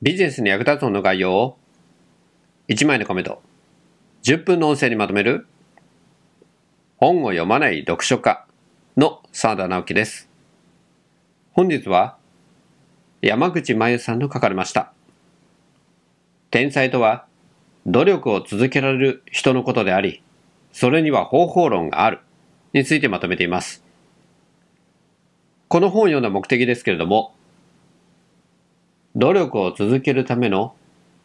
ビジネスに役立つもの概要を1枚のコメント、10分の音声にまとめる本を読まない読書家の沢田直樹です。本日は山口真由さんの書かれました。天才とは努力を続けられる人のことであり、それには方法論があるについてまとめています。この本を読んだ目的ですけれども、努力を続けるための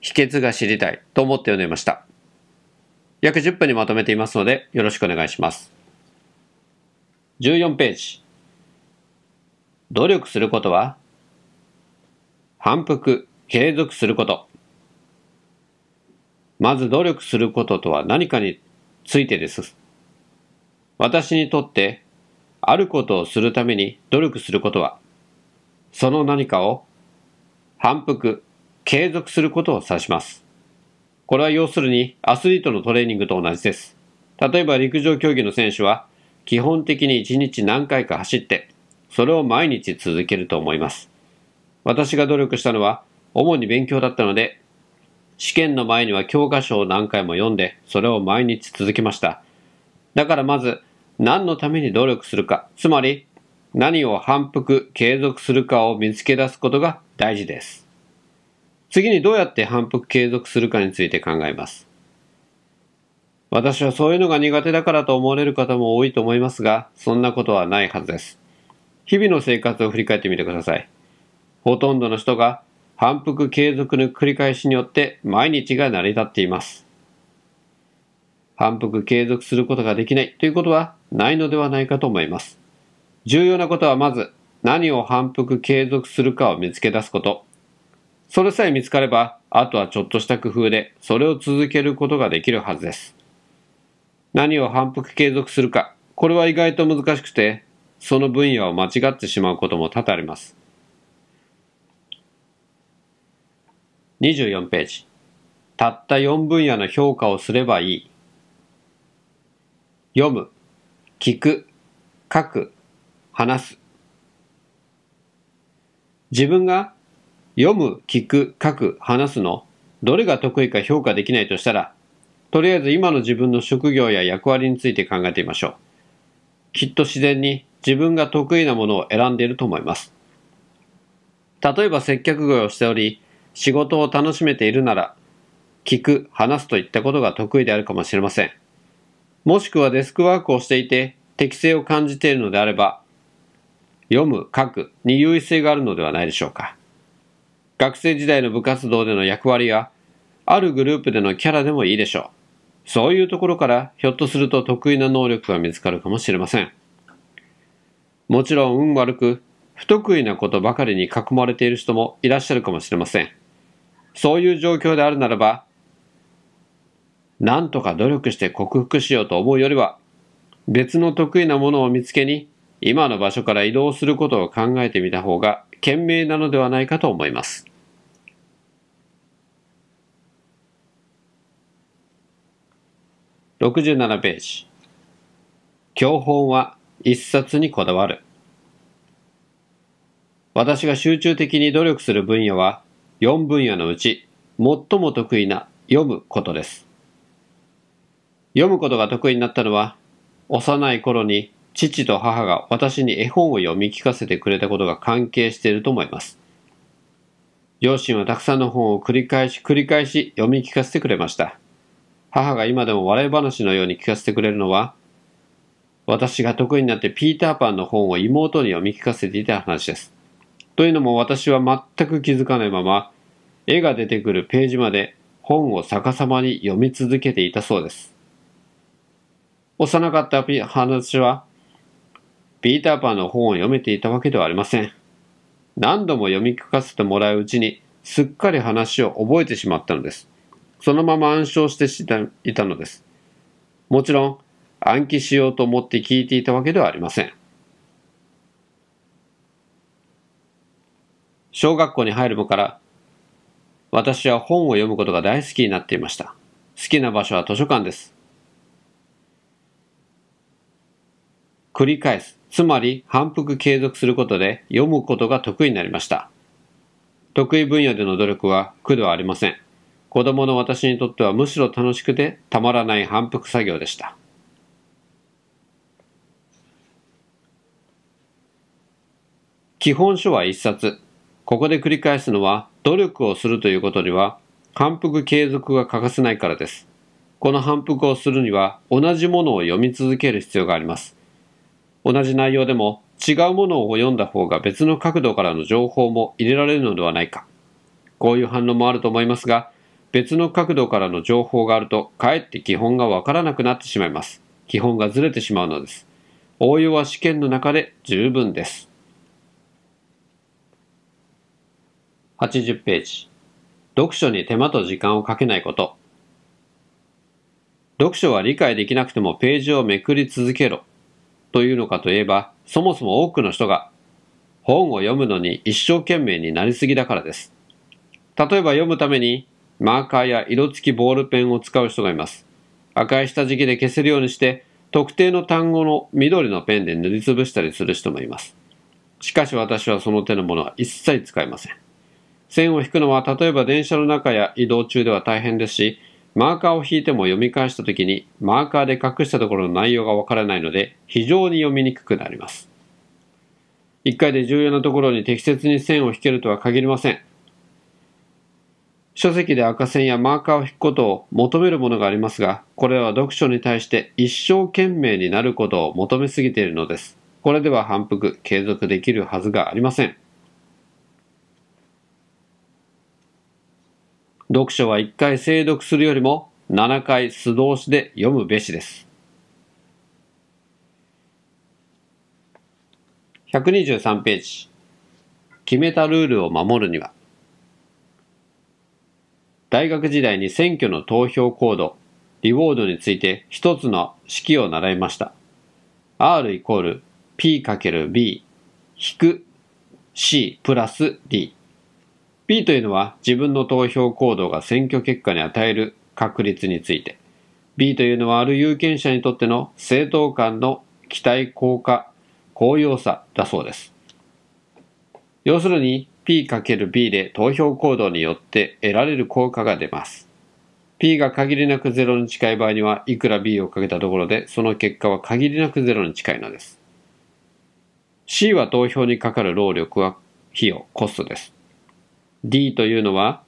秘訣が知りたいと思って読んでいました。約10分にまとめていますのでよろしくお願いします。14ページ。努力することは反復、継続すること。まず努力することとは何かについてです。私にとって、あることをするために努力することは、その何かを反復、継続することを指します。これは要するにアスリートのトレーニングと同じです。例えば陸上競技の選手は基本的に1日何回か走って、それを毎日続けると思います。私が努力したのは主に勉強だったので、試験の前には教科書を何回も読んで、それを毎日続けました。だからまず、何のために努力するか、つまり何を反復、継続するかを見つけ出すことが大事です。次にどうやって反復継続するかについて考えます。私はそういうのが苦手だからと思われる方も多いと思いますが、そんなことはないはずです。日々の生活を振り返ってみてください。ほとんどの人が反復継続の繰り返しによって毎日が成り立っています。反復継続することができないということはないのではないかと思います。重要なことはまず、何を反復継続するかを見つけ出すこと。それさえ見つかれば、あとはちょっとした工夫で、それを続けることができるはずです。何を反復継続するか、これは意外と難しくて、その分野を間違ってしまうことも多々あります。24ページ。たった4分野の評価をすればいい。読む、聞く、書く、話す。自分が読む、聞く、書く、話すのどれが得意か評価できないとしたら、とりあえず今の自分の職業や役割について考えてみましょう。きっと自然に自分が得意なものを選んでいると思います。例えば接客業をしており、仕事を楽しめているなら、聞く、話すといったことが得意であるかもしれません。もしくはデスクワークをしていて適性を感じているのであれば、読む、書くに優位性があるのではないでしょうか。学生時代の部活動での役割や、あるグループでのキャラでもいいでしょう。そういうところから、ひょっとすると得意な能力が見つかるかもしれません。もちろん運悪く、不得意なことばかりに囲まれている人もいらっしゃるかもしれません。そういう状況であるならば、なんとか努力して克服しようと思うよりは、別の得意なものを見つけに今の場所から移動することを考えてみた方が賢明なのではないかと思います。67ページ。教本は一冊にこだわる。私が集中的に努力する分野は4分野のうち最も得意な読むことです。読むことが得意になったのは幼い頃に父と母が私に絵本を読み聞かせてくれたことが関係していると思います。両親はたくさんの本を繰り返し繰り返し読み聞かせてくれました。母が今でも笑い話のように聞かせてくれるのは、私が得意になってピーターパンの本を妹に読み聞かせていた話です。というのも私は全く気づかないまま、絵が出てくるページまで本を逆さまに読み続けていたそうです。幼かった話は、ピーターパンの本を読めていたわけではありません。何度も読み聞かせてもらううちに、すっかり話を覚えてしまったのです。そのまま暗唱していたのです。もちろん、暗記しようと思って聞いていたわけではありません。小学校に入るもから、私は本を読むことが大好きになっていました。好きな場所は図書館です。繰り返す。つまり反復継続することで読むことが得意になりました。得意分野での努力は苦ではありません。子供の私にとってはむしろ楽しくてたまらない反復作業でした。基本書は一冊。ここで繰り返すのは努力をするということには反復継続が欠かせないからです。この反復をするには同じものを読み続ける必要があります。同じ内容でも違うものを読んだ方が別の角度からの情報も入れられるのではないか。こういう反応もあると思いますが、別の角度からの情報があると、かえって基本がわからなくなってしまいます。基本がずれてしまうのです。応用は試験の中で十分です。80ページ。読書に手間と時間をかけないこと。読書は理解できなくてもページをめくり続けろというのかといえば、そもそも多くの人が本を読むのに一生懸命になりすぎだからです。例えば読むためにマーカーや色付きボールペンを使う人がいます。赤い下敷きで消せるようにして、特定の単語の緑のペンで塗りつぶしたりする人もいます。しかし私はその手のものは一切使いません。線を引くのは例えば電車の中や移動中では大変ですし、マーカーを引いても読み返した時にマーカーで隠したところの内容がわからないので非常に読みにくくなります。1回で重要なところに適切に線を引けるとは限りません。書籍で赤線やマーカーを引くことを求めるものがありますが、これは読書に対して一生懸命になることを求めすぎているのです。これでは反復、継続できるはずがありません。読書は1回精読するよりも7回素通しで読むべしです。123ページ。決めたルールを守るには。大学時代に選挙の投票行動、リウォードについて一つの式を習いました。R イコール P かける B 引く C プラス D。P というのは自分の投票行動が選挙結果に与える確率について、B というのはある有権者にとっての正当感の期待効果、高揚さだそうです。要するに P×B で投票行動によって得られる効果が出ます。P が限りなく0に近い場合にはいくら B をかけたところでその結果は限りなく0に近いのです。C は投票にかかる労力は費用、コストです。D というのは、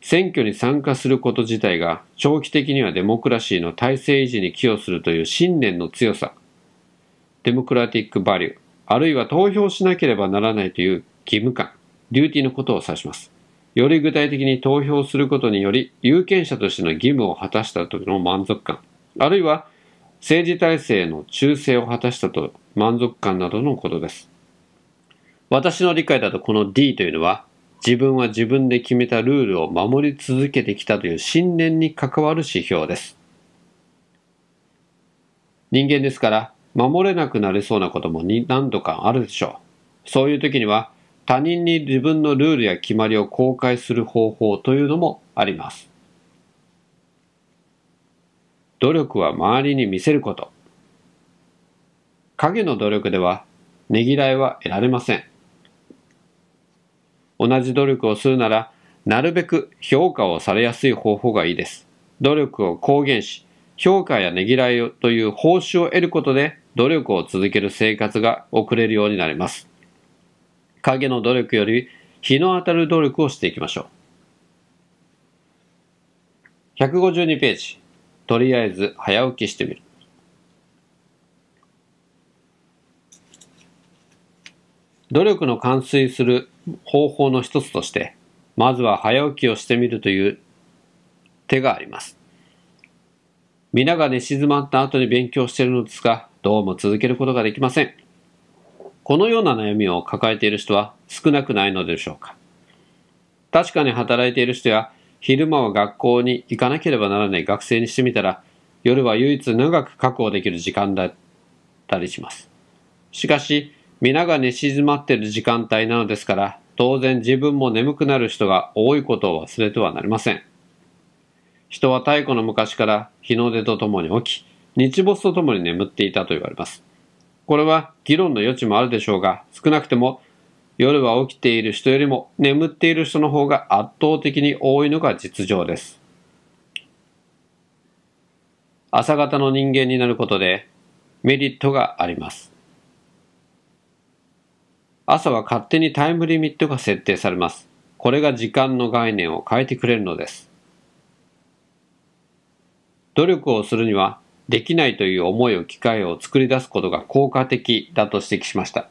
選挙に参加すること自体が長期的にはデモクラシーの体制維持に寄与するという信念の強さ、デモクラティックバリュー、あるいは投票しなければならないという義務感、デューティーのことを指します。より具体的に投票することにより、有権者としての義務を果たした時の満足感、あるいは政治体制の忠誠を果たしたと満足感などのことです。私の理解だとこの D というのは、自分は自分で決めたルールを守り続けてきたという信念に関わる指標です。人間ですから、守れなくなれそうなことも何度かあるでしょう。そういう時には、他人に自分のルールや決まりを公開する方法というのもあります。努力は周りに見せること。影の努力では、ねぎらいは得られません。同じ努力をするなら、なるべく評価をされやすい方法がいいです。努力を公言し、評価やねぎらいという報酬を得ることで、努力を続ける生活が送れるようになります。影の努力より日の当たる努力をしていきましょう。152ページ。とりあえず早起きしてみる。努力の完遂する方法の一つとして、まずは早起きをしてみるという手があります。皆が寝静まった後に勉強しているのですが、どうも続けることができません。このような悩みを抱えている人は少なくないのでしょうか。確かに働いている人や、昼間は学校に行かなければならない学生にしてみたら、夜は唯一長く確保できる時間だったりします。しかし、皆が寝静まってる時間帯なのですから、当然自分も眠くなる人が多いことを忘れてはなりません。人は太古の昔から日の出とともに起き、日没とともに眠っていたと言われます。これは議論の余地もあるでしょうが、少なくても夜は起きている人よりも眠っている人の方が圧倒的に多いのが実情です。朝方の人間になることでメリットがあります。朝は勝手にタイムリミットが設定されます。これが時間の概念を変えてくれるのです。努力をするには、できないという思いを機会を作り出すことが効果的だと指摘しました。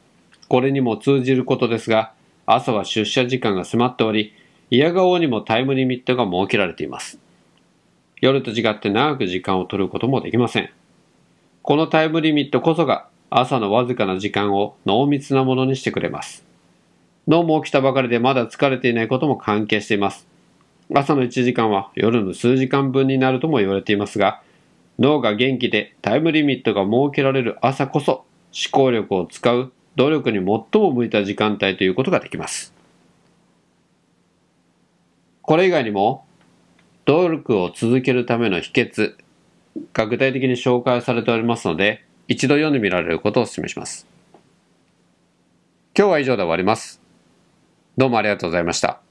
これにも通じることですが、朝は出社時間が迫っており、嫌顔にもタイムリミットが設けられています。夜と違って長く時間を取ることもできません。このタイムリミットこそが朝のわずかな時間を濃密なものにしてくれます。脳も起きたばかりでまだ疲れていないことも関係しています。朝の1時間は夜の数時間分になるとも言われていますが、脳が元気でタイムリミットが設けられる朝こそ思考力を使う努力に最も向いた時間帯ということができます。これ以外にも、努力を続けるための秘訣が具体的に紹介されておりますので、一度読んでみられることをお勧めします。今日は以上で終わります。どうもありがとうございました。